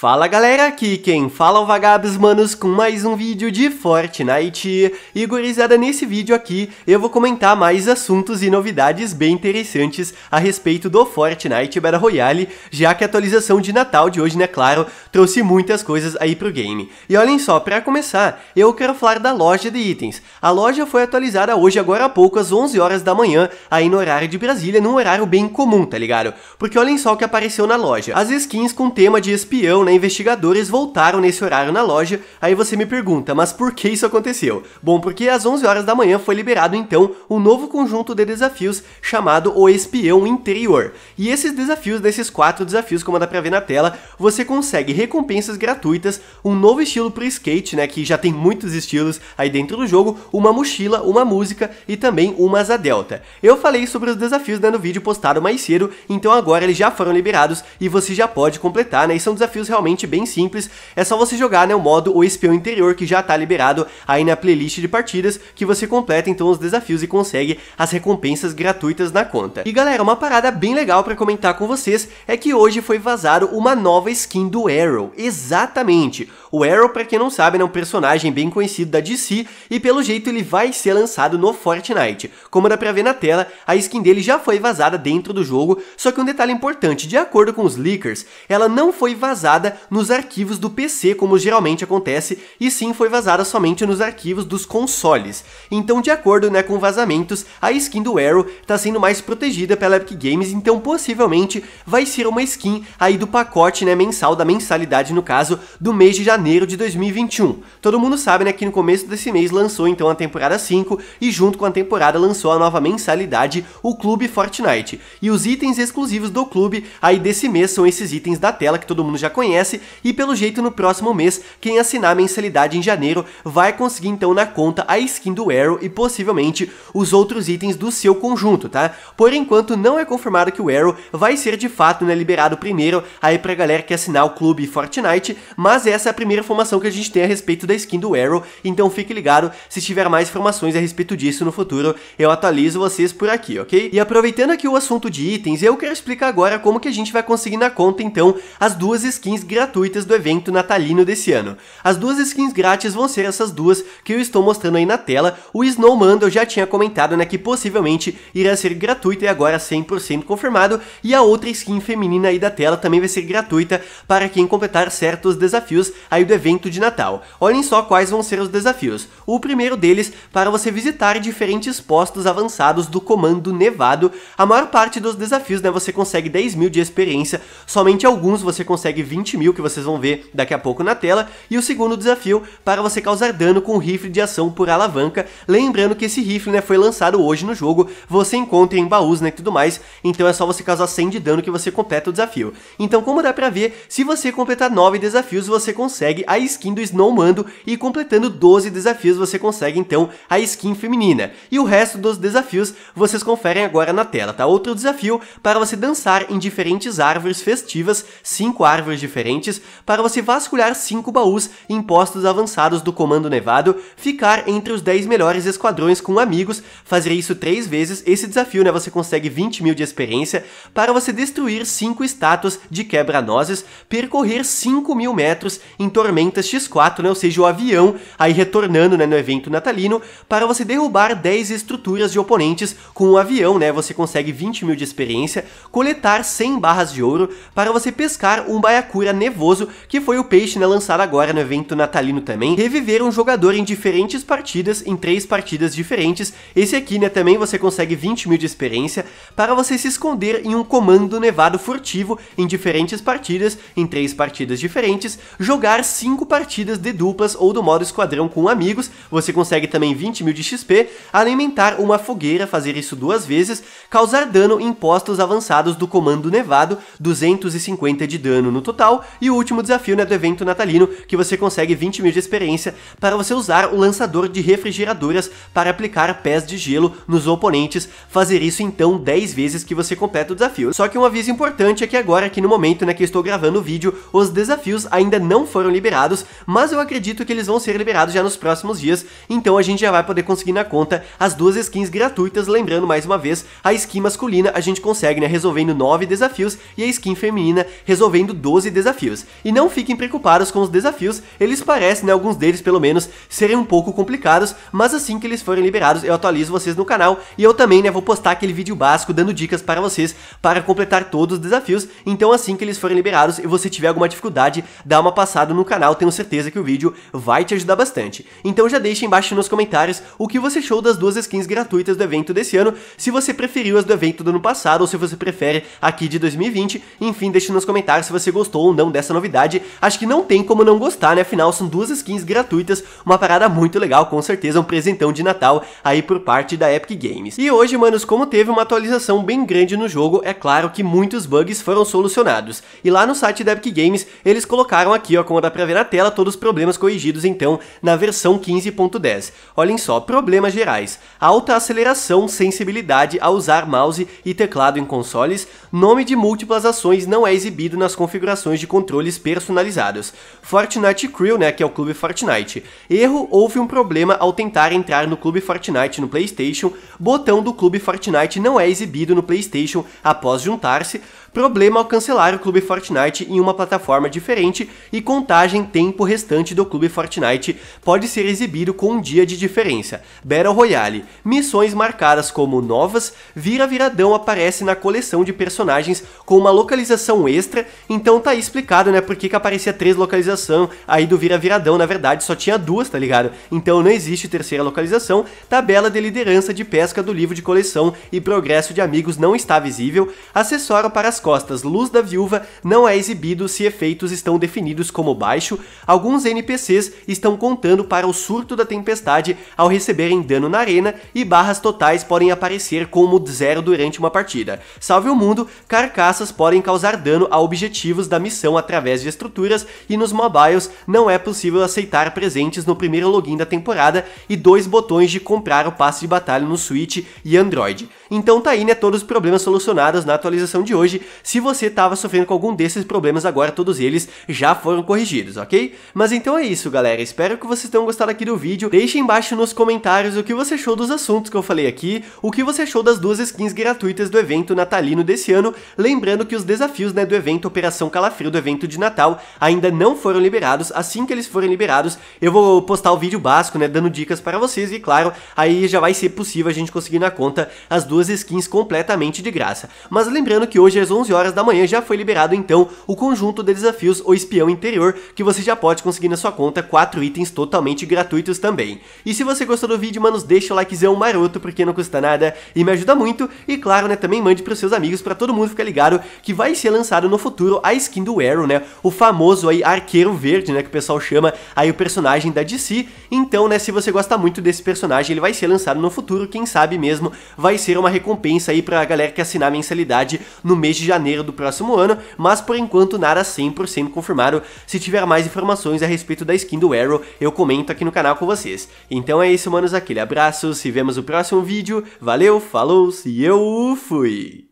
Fala galera, aqui quem fala é o Vagabos Manos com mais um vídeo de Fortnite e gurizada, nesse vídeo aqui eu vou comentar mais assuntos e novidades bem interessantes a respeito do Fortnite Battle Royale, já que a atualização de Natal de hoje, né, claro, trouxe muitas coisas aí pro game. E olhem só, para começar, eu quero falar da loja de itens. A loja foi atualizada hoje agora há pouco às 11 horas da manhã, aí no horário de Brasília, num horário bem comum, tá ligado? Porque olhem só o que apareceu na loja. As skins com tema de espião, né, né, investigadores voltaram nesse horário na loja. Aí você me pergunta, mas por que isso aconteceu? Bom, porque às 11 horas da manhã foi liberado então um novo conjunto de desafios chamado O Espião Interior. E esses desafios, desses quatro desafios, como dá pra ver na tela, você consegue recompensas gratuitas, um novo estilo pro skate, né, que já tem muitos estilos aí dentro do jogo, uma mochila, uma música e também uma asa delta. Eu falei sobre os desafios né, no vídeo postado mais cedo, então agora eles já foram liberados e você já pode completar, né, e são desafios realmente realmente bem simples, é só você jogar né, o modo O Espião Interior, que já está liberado aí na playlist de partidas, que você completa então os desafios e consegue as recompensas gratuitas na conta. E galera, uma parada bem legal para comentar com vocês é que hoje foi vazado uma nova skin do Arrow, exatamente! O Arrow, para quem não sabe, é um personagem bem conhecido da DC e pelo jeito ele vai ser lançado no Fortnite. Como dá pra ver na tela, a skin dele já foi vazada dentro do jogo, só que um detalhe importante, de acordo com os leakers, ela não foi vazada nos arquivos do PC como geralmente acontece, e sim foi vazada somente nos arquivos dos consoles. Então, de acordo né, com vazamentos, a skin do Arrow está sendo mais protegida pela Epic Games, então possivelmente vai ser uma skin aí do pacote né, mensal, da mensalidade no caso, do mês de janeiro janeiro de 2021. Todo mundo sabe né, que no começo desse mês lançou então a temporada 5 e junto com a temporada lançou a nova mensalidade, o Clube Fortnite. E os itens exclusivos do clube aí desse mês são esses itens da tela que todo mundo já conhece e pelo jeito no próximo mês quem assinar a mensalidade em janeiro vai conseguir então na conta a skin do Arrow e possivelmente os outros itens do seu conjunto, tá? Por enquanto não é confirmado que o Arrow vai ser de fato né, liberado primeiro aí pra galera que assinar o Clube Fortnite, mas essa é a primeira primeira informação que a gente tem a respeito da skin do Arrow, então fique ligado, se tiver mais informações a respeito disso no futuro, eu atualizo vocês por aqui, ok? E aproveitando aqui o assunto de itens, eu quero explicar agora como que a gente vai conseguir na conta, então, as duas skins gratuitas do evento natalino desse ano. As duas skins grátis vão ser essas duas que eu estou mostrando aí na tela, o Snowman eu já tinha comentado, né, que possivelmente irá ser gratuita e agora 100% confirmado, e a outra skin feminina aí da tela também vai ser gratuita para quem completar certos desafios, a aí do evento de Natal. Olhem só quais vão ser os desafios. O primeiro deles, para você visitar diferentes postos avançados do Comando Nevado. A maior parte dos desafios, né, você consegue 10 mil de experiência, somente alguns você consegue 20 mil, que vocês vão ver daqui a pouco na tela. E o segundo desafio, para você causar dano com o rifle de ação por alavanca. Lembrando que esse rifle, né, foi lançado hoje no jogo, você encontra em baús, né, e tudo mais, então é só você causar 100 de dano que você completa o desafio. Então, como dá pra ver, se você completar 9 desafios, você consegue consegue a skin do Snowmando e completando 12 desafios você consegue então a skin feminina. E o resto dos desafios vocês conferem agora na tela, tá? Outro desafio para você dançar em diferentes árvores festivas, 5 árvores diferentes, para você vasculhar 5 baús em postos avançados do Comando Nevado, ficar entre os 10 melhores esquadrões com amigos, fazer isso 3 vezes, esse desafio né, você consegue 20 mil de experiência, para você destruir 5 estátuas de quebra-nozes, percorrer 5 mil metros em Tormenta X4, né, ou seja, o avião aí retornando né, no evento natalino, para você derrubar 10 estruturas de oponentes com o avião, né, você consegue 20 mil de experiência, coletar 100 barras de ouro para você pescar um baiacura nevoso, que foi o peixe né, lançado agora no evento natalino também, reviver um jogador em diferentes partidas, em três partidas diferentes, esse aqui né, também você consegue 20 mil de experiência para você se esconder em um comando nevado furtivo em diferentes partidas, em três partidas diferentes, jogar cinco partidas de duplas ou do modo esquadrão com amigos, você consegue também 20 mil de XP, alimentar uma fogueira, fazer isso duas vezes, causar dano em postos avançados do comando nevado, 250 de dano no total, e o último desafio né, do evento natalino, que você consegue 20 mil de experiência para você usar o lançador de refrigeradoras para aplicar pés de gelo nos oponentes, fazer isso então 10 vezes que você completa o desafio. Só que um aviso importante é que agora, aqui no momento né, que eu estou gravando o vídeo, os desafios ainda não foram liberados, mas eu acredito que eles vão ser liberados já nos próximos dias, então a gente já vai poder conseguir na conta as duas skins gratuitas, lembrando mais uma vez, a skin masculina a gente consegue né, resolvendo 9 desafios e a skin feminina resolvendo 12 desafios. E não fiquem preocupados com os desafios, eles parecem, né, alguns deles pelo menos, serem um pouco complicados, mas assim que eles forem liberados eu atualizo vocês no canal e eu também né, vou postar aquele vídeo básico dando dicas para vocês para completar todos os desafios, então assim que eles forem liberados e você tiver alguma dificuldade, dá uma passada no canal, tenho certeza que o vídeo vai te ajudar bastante. Então já deixa embaixo nos comentários o que você achou das duas skins gratuitas do evento desse ano, se você preferiu as do evento do ano passado ou se você prefere aqui de 2020. Enfim, deixa nos comentários se você gostou ou não dessa novidade. Acho que não tem como não gostar, né? Afinal, são duas skins gratuitas, uma parada muito legal, com certeza um presentão de Natal aí por parte da Epic Games. E hoje, manos, como teve uma atualização bem grande no jogo, é claro que muitos bugs foram solucionados. E lá no site da Epic Games, eles colocaram aqui, ó, como dá para ver na tela todos os problemas corrigidos então na versão 15.10. Olhem só, problemas gerais. Alta aceleração, sensibilidade a usar mouse e teclado em consoles, nome de múltiplas ações não é exibido nas configurações de controles personalizados. Fortnite Crew, né, que é o clube Fortnite. Erro, houve um problema ao tentar entrar no clube Fortnite no PlayStation, botão do clube Fortnite não é exibido no PlayStation após juntar-se, problema ao cancelar o Clube Fortnite em uma plataforma diferente e contagem tempo restante do Clube Fortnite pode ser exibido com um dia de diferença. Battle Royale, missões marcadas como novas, vira-viradão aparece na coleção de personagens com uma localização extra, então tá explicado, né, por que que aparecia três localização aí do vira-viradão, na verdade só tinha duas, tá ligado? Então não existe terceira localização, tabela de liderança de pesca do livro de coleção e progresso de amigos não está visível, acessório para as costas Luz da Viúva não é exibido se efeitos estão definidos como baixo, alguns NPCs estão contando para o surto da tempestade ao receberem dano na arena e barras totais podem aparecer como zero durante uma partida. Salve o mundo, carcaças podem causar dano a objetivos da missão através de estruturas e nos mobiles não é possível aceitar presentes no primeiro login da temporada e dois botões de comprar o passe de batalha no Switch e Android. Então tá aí, né, todos os problemas solucionados na atualização de hoje. Se você estava sofrendo com algum desses problemas agora, todos eles já foram corrigidos, ok? Mas então é isso, galera. Espero que vocês tenham gostado aqui do vídeo. Deixe embaixo nos comentários o que você achou dos assuntos que eu falei aqui, o que você achou das duas skins gratuitas do evento natalino desse ano. Lembrando que os desafios, né, do evento Operação Calafrio, do evento de Natal, ainda não foram liberados. Assim que eles forem liberados, eu vou postar o vídeo básico, né, dando dicas para vocês e, claro, aí já vai ser possível a gente conseguir na conta as duas duas skins completamente de graça. Mas lembrando que hoje às 11 horas da manhã já foi liberado então o conjunto de desafios O Espião Interior, que você já pode conseguir na sua conta 4 itens totalmente gratuitos também. E se você gostou do vídeo, mano, deixa o likezão maroto porque não custa nada e me ajuda muito. E claro, né, também mande os seus amigos para todo mundo ficar ligado que vai ser lançado no futuro a skin do Arrow, né, o famoso aí Arqueiro Verde, né, que o pessoal chama aí o personagem da DC. Então, né, se você gosta muito desse personagem, ele vai ser lançado no futuro, quem sabe mesmo vai ser uma uma recompensa aí pra galera que assinar a mensalidade no mês de janeiro do próximo ano, mas por enquanto nada 100% confirmado. Se tiver mais informações a respeito da skin do Arrow, eu comento aqui no canal com vocês. Então é isso, manos, aquele abraço, se vemos no próximo vídeo, valeu, falou e eu fui!